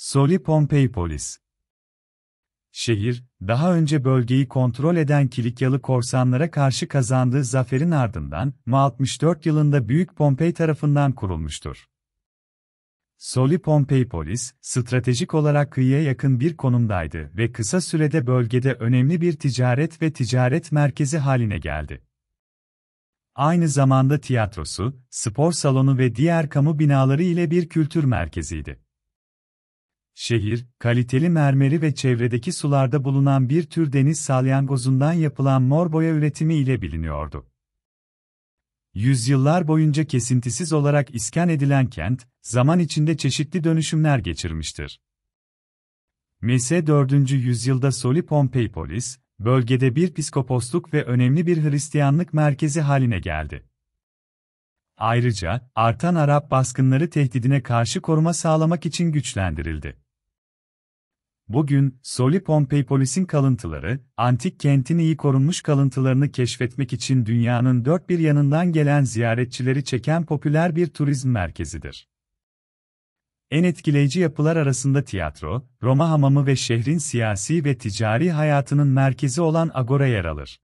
Soli Pompei Polis Şehir, daha önce bölgeyi kontrol eden Kilikyalı korsanlara karşı kazandığı zaferin ardından, m 64 yılında Büyük Pompei tarafından kurulmuştur. Soli Pompei Polis, stratejik olarak kıyıya yakın bir konumdaydı ve kısa sürede bölgede önemli bir ticaret ve ticaret merkezi haline geldi. Aynı zamanda tiyatrosu, spor salonu ve diğer kamu binaları ile bir kültür merkeziydi. Şehir, kaliteli mermeri ve çevredeki sularda bulunan bir tür deniz salyangozundan yapılan mor boya üretimi ile biliniyordu. Yüzyıllar boyunca kesintisiz olarak iskan edilen kent, zaman içinde çeşitli dönüşümler geçirmiştir. Mese 4. yüzyılda Soli Pompeipolis, bölgede bir piskoposluk ve önemli bir Hristiyanlık merkezi haline geldi. Ayrıca, artan Arap baskınları tehdidine karşı koruma sağlamak için güçlendirildi. Bugün, Soli Pompei Polis'in kalıntıları, antik kentin iyi korunmuş kalıntılarını keşfetmek için dünyanın dört bir yanından gelen ziyaretçileri çeken popüler bir turizm merkezidir. En etkileyici yapılar arasında tiyatro, Roma hamamı ve şehrin siyasi ve ticari hayatının merkezi olan Agora yer alır.